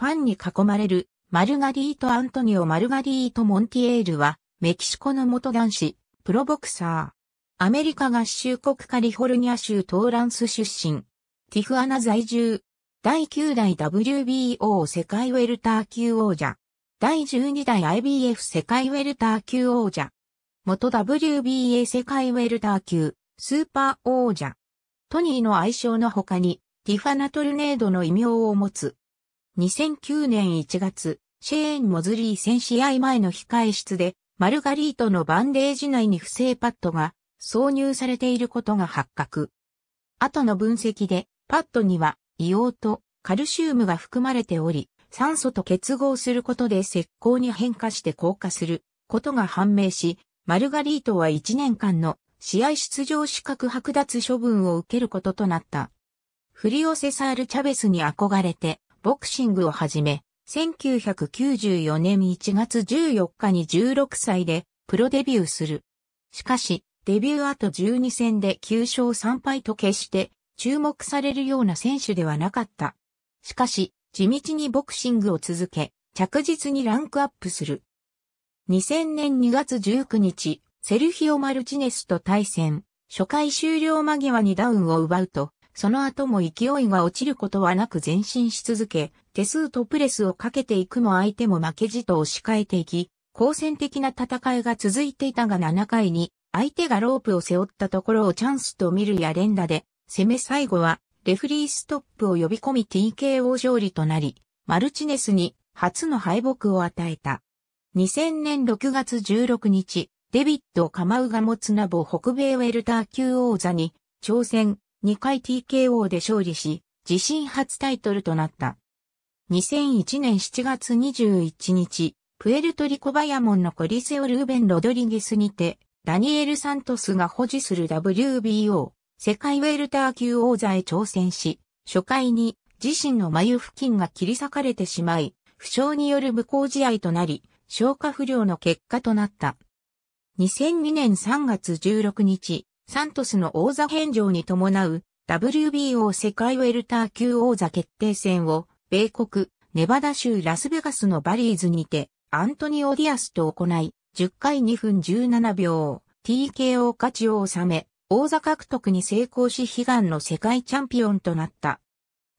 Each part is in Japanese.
ファンに囲まれるマルガリート・アントニオ・マルガリート・モンティエールは、メキシコの元男子、プロボクサー。アメリカ合衆国カリフォルニア州トーランス出身。ティフアナ在住。第9代 WBO 世界ウェルター級王者。第12代 IBF 世界ウェルター級王者。元 WBA 世界ウェルター級、スーパー王者。トニーの愛称の他に、ティファナトルネードの異名を持つ。2009年1月、シェーン・モズリー戦試合前の控室で、マルガリートのバンデージ内に不正パッドが挿入されていることが発覚。後の分析で、パッドには硫黄とカルシウムが含まれており、酸素と結合することで石膏に変化して硬化することが判明し、マルガリートは1年間の試合出場資格剥奪処分を受けることとなった。フリオセサール・チャベスに憧れて、ボクシングを始め、1994年1月14日に16歳でプロデビューする。しかし、デビュー後12戦で9勝3敗と決して注目されるような選手ではなかった。しかし、地道にボクシングを続け、着実にランクアップする。2000年2月19日、セルヒオ・マルチネスと対戦、初回終了間際にダウンを奪うと、その後も勢いが落ちることはなく前進し続け、手数とプレスをかけていくも相手も負けじと押し替えていき、好戦的な戦いが続いていたが7回に、相手がロープを背負ったところをチャンスと見るや連打で、攻め最後は、レフリーストップを呼び込み TKO 勝利となり、マルチネスに初の敗北を与えた。2000年6月16日、デビッド・カマウが持つナボ北米ウェルター級王座に挑戦、2回 TKO で勝利し、自身初タイトルとなった。2001年7月21日、プエルトリコバヤモンのコリセオ・ルーベン・ロドリゲスにて、ダニエル・サントスが保持する WBO、世界ウェルター級王座へ挑戦し、初回に自身の眉付近が切り裂かれてしまい、負傷による無効試合となり、消化不良の結果となった。2002年3月16日、サントスの王座返上に伴う WBO 世界ウェルター級王座決定戦を米国ネバダ州ラスベガスのバリーズにてアントニオ・ディアスと行い10回2分17秒 TKO 勝ちを収め王座獲得に成功し悲願の世界チャンピオンとなった。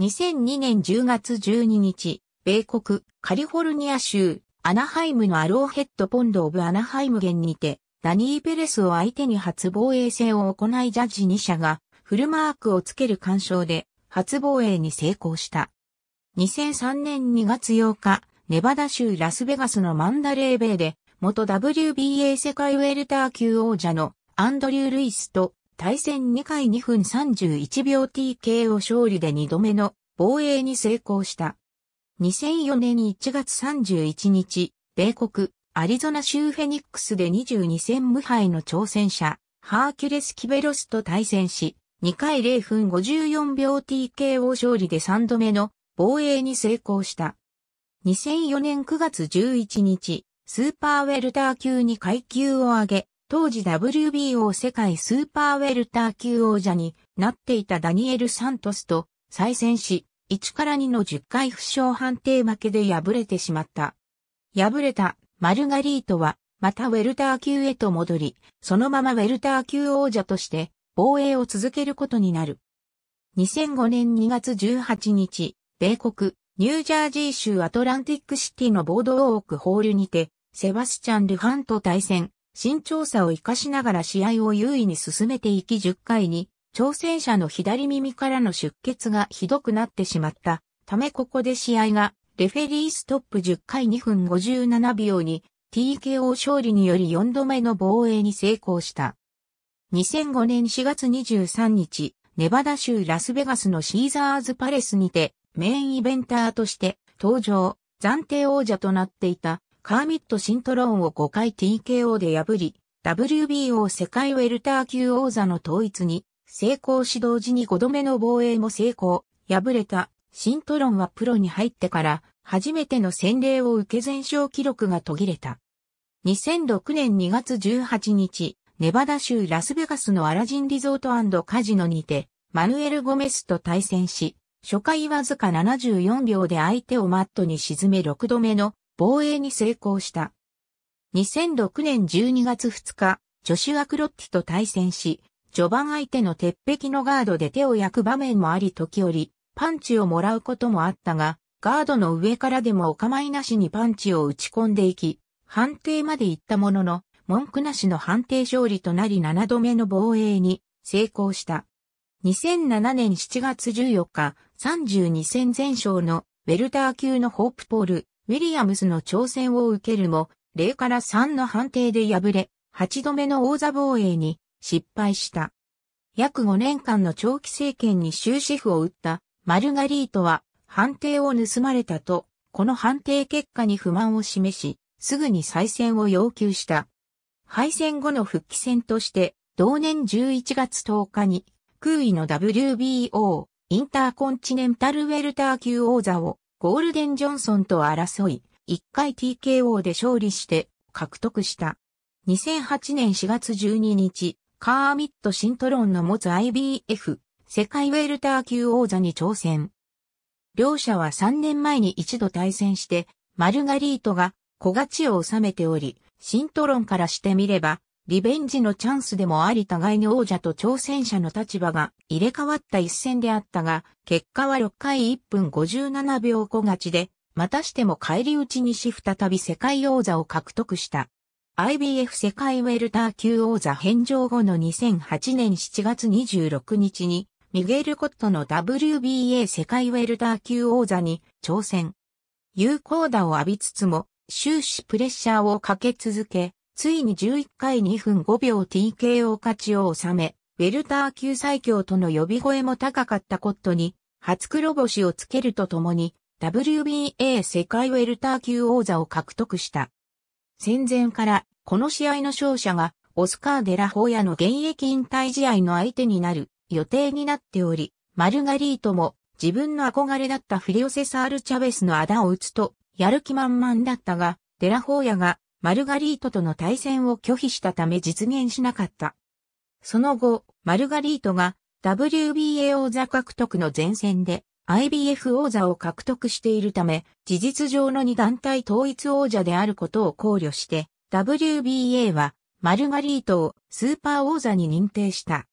2002年10月12日、米国カリフォルニア州アナハイムのアローヘッドポンドオブアナハイム県にてダニー・ペレスを相手に初防衛戦を行いジャッジ2社がフルマークをつける干渉で初防衛に成功した。2003年2月8日、ネバダ州ラスベガスのマンダレーベイで元 WBA 世界ウェルター級王者のアンドリュー・ルイスと対戦2回2分31秒 TK を勝利で2度目の防衛に成功した。2004年1月31日、米国アリゾナ州フェニックスで22戦無敗の挑戦者、ハーキュレス・キベロスと対戦し、2回0分54秒 TKO 勝利で3度目の防衛に成功した。2004年9月11日、スーパーウェルター級に階級を上げ、当時 WBO 世界スーパーウェルター級王者になっていたダニエル・サントスと再戦し、1から2の10回負傷判定負けで敗れてしまった。敗れたマルガリートは、またウェルター級へと戻り、そのままウェルター級王者として防衛を続けることになる。2005年2月18日、米国、ニュージャージー州アトランティックシティのボードウォークホールにて、セバスチャン・ルハンと対戦、身長差を活かしながら試合を優位に進めていき10回に、挑戦者の左耳からの出血がひどくなってしまったためここで試合がレフェリーストップ10回2分57秒に TKO 勝利により4度目の防衛に成功した。2005年4月23日、ネバダ州ラスベガスのシーザーズパレスにてメインイベンターとして登場、暫定王者となっていたカーミット・シントローンを5回 TKO で破り、WBO 世界ウェルター級王座の統一に成功し同時に5度目の防衛も成功、敗れたシントロンはプロに入ってから初めての洗礼を受け全勝記録が途切れた。2006年2月18日、ネバダ州ラスベガスのアラジンリゾートカジノにて、マヌエル・ゴメスと対戦し、初回わずか74秒で相手をマットに沈め6度目の防衛に成功した。2006年12月2日、ジョシュア・クロッティと対戦し、序盤相手の鉄壁のガードで手を焼く場面もあり時折、パンチをもらうこともあったが、ガードの上からでもお構いなしにパンチを打ち込んでいき、判定まで行ったものの、文句なしの判定勝利となり7度目の防衛に成功した。2007年7月14日、32戦全勝のウェルター級のホープポール、ウィリアムスの挑戦を受けるも、0から3の判定で敗れ、8度目の王座防衛に失敗した。約5年間の長期政権に終止符を打ったマルガリートは判定を盗まれたと、この判定結果に不満を示し、すぐに再選を要求した。敗戦後の復帰戦として、同年11月10日に、空位の WBO インターコンチネンタルウェルター級王座をゴールデン・ジョンソンと争い、1回 TKO で勝利して獲得した。2008年4月12日、カーミット・シントロンの持つ IBF 世界ウェルター級王座に挑戦。両者は3年前に一度対戦して、マルガリートが小勝ちを収めており、シントロンからしてみれば、リベンジのチャンスでもあり互いに王者と挑戦者の立場が入れ替わった一戦であったが、結果は6回1分57秒小勝ちで、またしても返り討ちにし再び世界王座を獲得した。IBF 世界ウェルター級王座返上後の2008年7月26日にミゲル・コットの WBA 世界ウェルター級王座に挑戦。有効打を浴びつつも終始プレッシャーをかけ続け、ついに11回2分5秒 TKO 勝ちを収め、ウェルター級最強との呼び声も高かったコットに、初黒星をつけるとともに、WBA 世界ウェルター級王座を獲得した。戦前から、この試合の勝者が、オスカー・デラホーヤの現役引退試合の相手になる、予定になっており、マルガリートも自分の憧れだったフリオセサール・チャベスの仇を打つと、やる気満々だったが、デラホーヤがマルガリートとの対戦を拒否したため実現しなかった。その後、マルガリートが WBA 王座獲得の前線で IBF 王座を獲得しているため、事実上の二団体統一王者であることを考慮して、WBA はマルガリートをスーパー王座に認定した。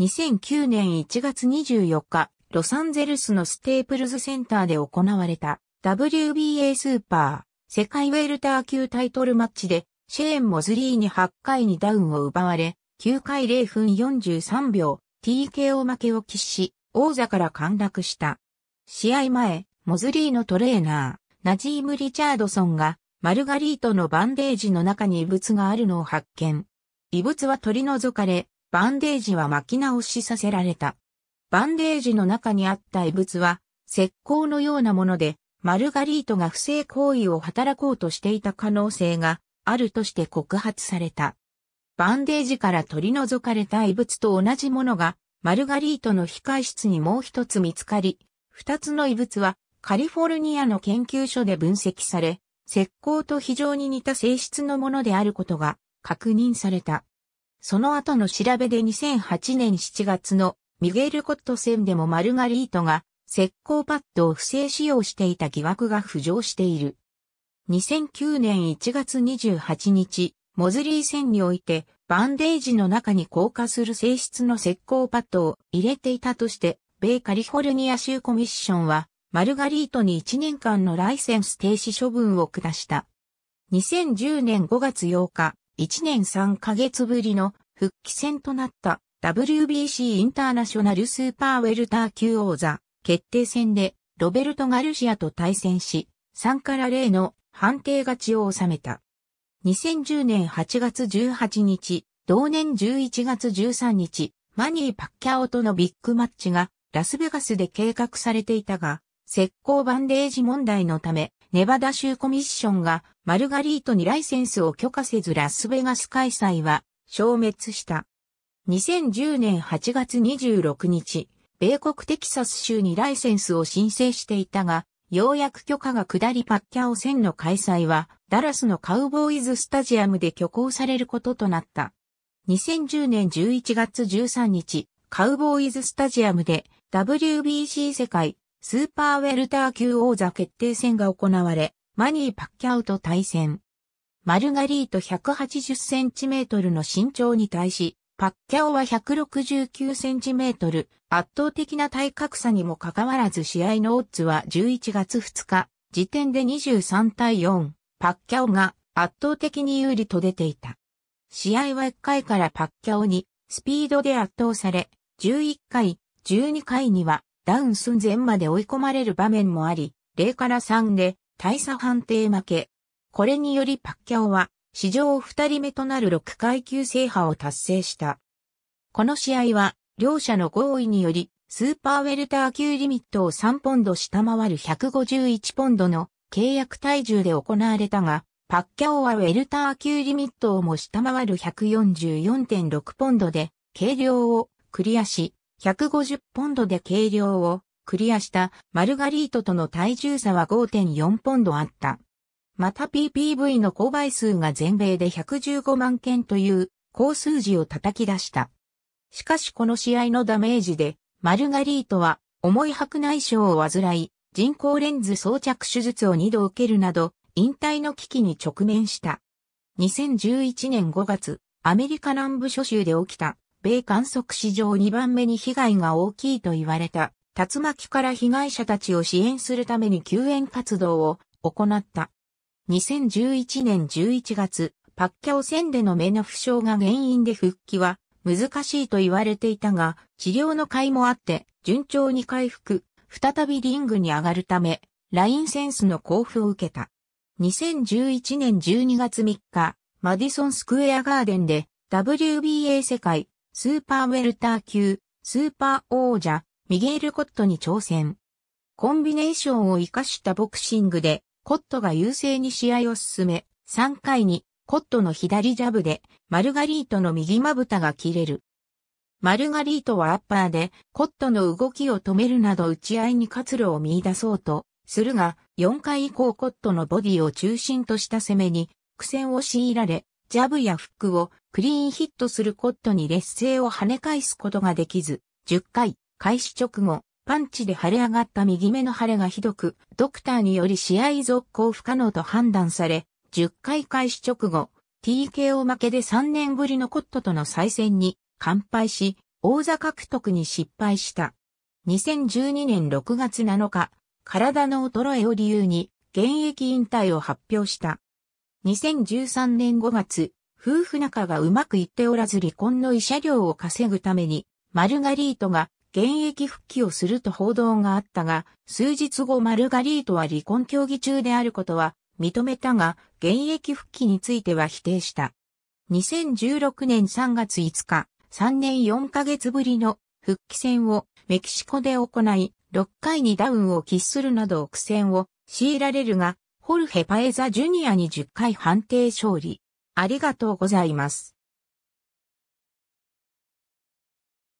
2009年1月24日、ロサンゼルスのステープルズセンターで行われた WBA スーパー世界ウェルター級タイトルマッチでシェーン・モズリーに8回にダウンを奪われ、9回0分43秒 TKO 負けを喫し、王座から陥落した。試合前、モズリーのトレーナー、ナジーム・リチャードソンが、マルガリートのバンデージの中に異物があるのを発見。異物は取り除かれ、バンデージは巻き直しさせられた。バンデージの中にあった異物は、石膏のようなもので、マルガリートが不正行為を働こうとしていた可能性があるとして告発された。バンデージから取り除かれた異物と同じものが、マルガリートの控室にもう一つ見つかり、二つの異物はカリフォルニアの研究所で分析され、石膏と非常に似た性質のものであることが確認された。その後の調べで2008年7月のミゲル・コット戦でもマルガリートが石膏パッドを不正使用していた疑惑が浮上している。2009年1月28日、モズリー戦においてバンデージの中に硬化する性質の石膏パッドを入れていたとして、米カリフォルニア州コミッションはマルガリートに1年間のライセンス停止処分を下した。2010年5月8日、1年3ヶ月ぶりの復帰戦となった WBC インターナショナルスーパーウェルター級王座決定戦でロベルト・ガルシアと対戦し3から0の判定勝ちを収めた。2010年8月18日、同年11月13日、マニー・パッキャオとのビッグマッチがラスベガスで計画されていたが、石膏バンデージ問題のためネバダ州コミッションがマルガリートにライセンスを許可せずラスベガス開催は消滅した。2010年8月26日、米国テキサス州にライセンスを申請していたが、ようやく許可が下りパッキャオ戦の開催は、ダラスのカウボーイズスタジアムで挙行されることとなった。2010年11月13日、カウボーイズスタジアムで WBC 世界スーパーウェルター級王座決定戦が行われ、マニー・パッキャウと対戦。マルガリート180センチメートルの身長に対し、パッキャオは169センチメートル、圧倒的な体格差にもかかわらず試合のオッズは11月2日、時点で23対4、パッキャオが圧倒的に有利と出ていた。試合は1回からパッキャオにスピードで圧倒され、11回、12回にはダウン寸前まで追い込まれる場面もあり、0から3で大差判定負け。これによりパッキャオは史上2人目となる6階級制覇を達成した。この試合は両者の合意によりスーパーウェルター級リミットを3ポンド下回る151ポンドの契約体重で行われたが、パッキャオはウェルター級リミットをも下回る144.6ポンドで軽量をクリアし、150ポンドで軽量をクリアしたマルガリートとの体重差は5.4ポンドあった。また PPV の購買数が全米で115万件という高数字を叩き出した。しかしこの試合のダメージでマルガリートは重い白内障を患い人工レンズ装着手術を2度受けるなど引退の危機に直面した。2011年5月、アメリカ南部諸州で起きた米観測史上2番目に被害が大きいと言われた、竜巻から被害者たちを支援するために救援活動を行った。2011年11月、パッキャオ戦での目の負傷が原因で復帰は難しいと言われていたが、治療の甲斐もあって順調に回復、再びリングに上がるため、ラインセンスの交付を受けた。2011年12月3日、マディソンスクエアガーデンで WBA 世界スーパーウェルター級、スーパー王者、ミゲール・コットに挑戦。コンビネーションを活かしたボクシングで、コットが優勢に試合を進め、3回にコットの左ジャブで、マルガリートの右まぶたが切れる。マルガリートはアッパーで、コットの動きを止めるなど打ち合いに活路を見出そうと、するが、4回以降コットのボディを中心とした攻めに、苦戦を強いられ、ジャブやフックをクリーンヒットするコットに劣勢を跳ね返すことができず、10回、開始直後、パンチで腫れ上がった右目の腫れがひどく、ドクターにより試合続行不可能と判断され、10回開始直後、TKO 負けで3年ぶりのコットとの再戦に完敗し、王座獲得に失敗した。2012年6月7日、体の衰えを理由に現役引退を発表した。2013年5月、夫婦仲がうまくいっておらず離婚の慰謝料を稼ぐために、マルガリートが現役復帰をすると報道があったが、数日後マルガリートは離婚協議中であることは認めたが、現役復帰については否定した。2016年3月5日、3年4ヶ月ぶりの復帰戦をメキシコで行い、6回にダウンを喫するなど苦戦を強いられるが、ホルヘ・パエザ・ジュニアに10回判定勝利。ありがとうございます。